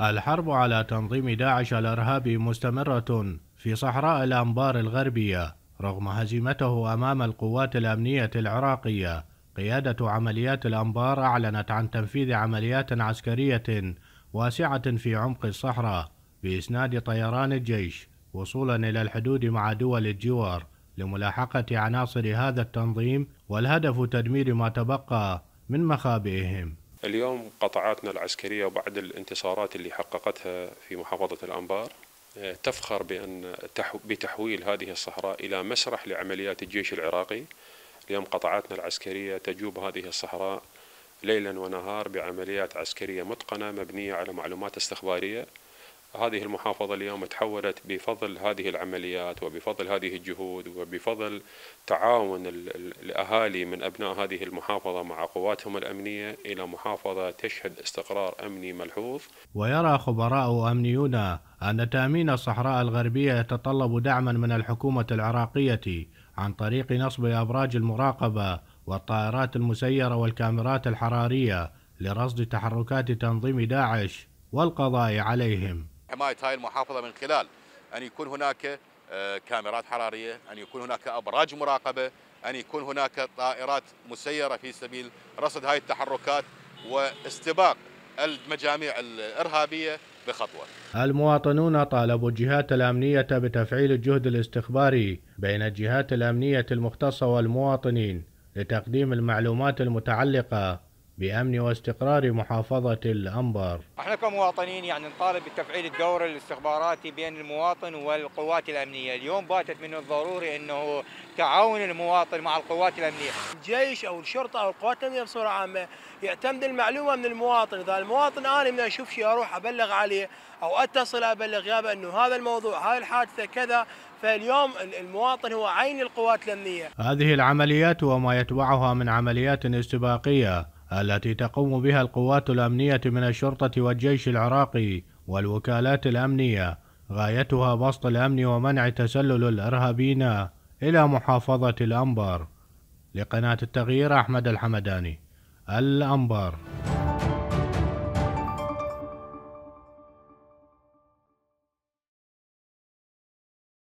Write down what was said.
الحرب على تنظيم داعش الارهابي مستمره في صحراء الانبار الغربيه رغم هزيمته امام القوات الامنيه العراقيه قياده عمليات الانبار اعلنت عن تنفيذ عمليات عسكريه واسعه في عمق الصحراء باسناد طيران الجيش وصولا الى الحدود مع دول الجوار لملاحقه عناصر هذا التنظيم والهدف تدمير ما تبقى من مخابئهم اليوم قطعاتنا العسكرية وبعد الانتصارات اللي حققتها في محافظة الأنبار آه، تفخر بأن بتحويل هذه الصحراء إلى مسرح لعمليات الجيش العراقي اليوم قطعاتنا العسكرية تجوب هذه الصحراء ليلا ونهار بعمليات عسكرية متقنة مبنية على معلومات استخبارية هذه المحافظة اليوم تحولت بفضل هذه العمليات وبفضل هذه الجهود وبفضل تعاون الأهالي من أبناء هذه المحافظة مع قواتهم الأمنية إلى محافظة تشهد استقرار أمني ملحوظ ويرى خبراء أمنيون أن تأمين الصحراء الغربية يتطلب دعما من الحكومة العراقية عن طريق نصب أبراج المراقبة والطائرات المسيرة والكاميرات الحرارية لرصد تحركات تنظيم داعش والقضاء عليهم حماية هاي المحافظة من خلال أن يكون هناك آه، كاميرات حرارية أن يكون هناك أبراج مراقبة أن يكون هناك طائرات مسيرة في سبيل رصد هاي التحركات واستباق المجاميع الإرهابية بخطوة المواطنون طالبوا الجهات الأمنية بتفعيل الجهد الاستخباري بين الجهات الأمنية المختصة والمواطنين لتقديم المعلومات المتعلقة بأمن واستقرار محافظة الأنبار احنا كمواطنين يعني نطالب بتفعيل الدور الاستخباراتي بين المواطن والقوات الأمنية اليوم باتت من الضروري أنه تعاون المواطن مع القوات الأمنية الجيش أو الشرطة أو القوات الأمنية بصورة عامة يعتمد المعلومة من المواطن إذا المواطن أنا من أشوف شيء أروح أبلغ عليه أو أتصل أبلغ يابا أنه هذا الموضوع هذه الحادثة كذا فاليوم المواطن هو عين القوات الأمنية هذه العمليات وما يتبعها من عمليات استباقية التي تقوم بها القوات الأمنية من الشرطة والجيش العراقي والوكالات الأمنية غايتها بسط الأمن ومنع تسلل الإرهابيين إلى محافظة الأنبار لقناة التغيير أحمد الحمداني الأنبار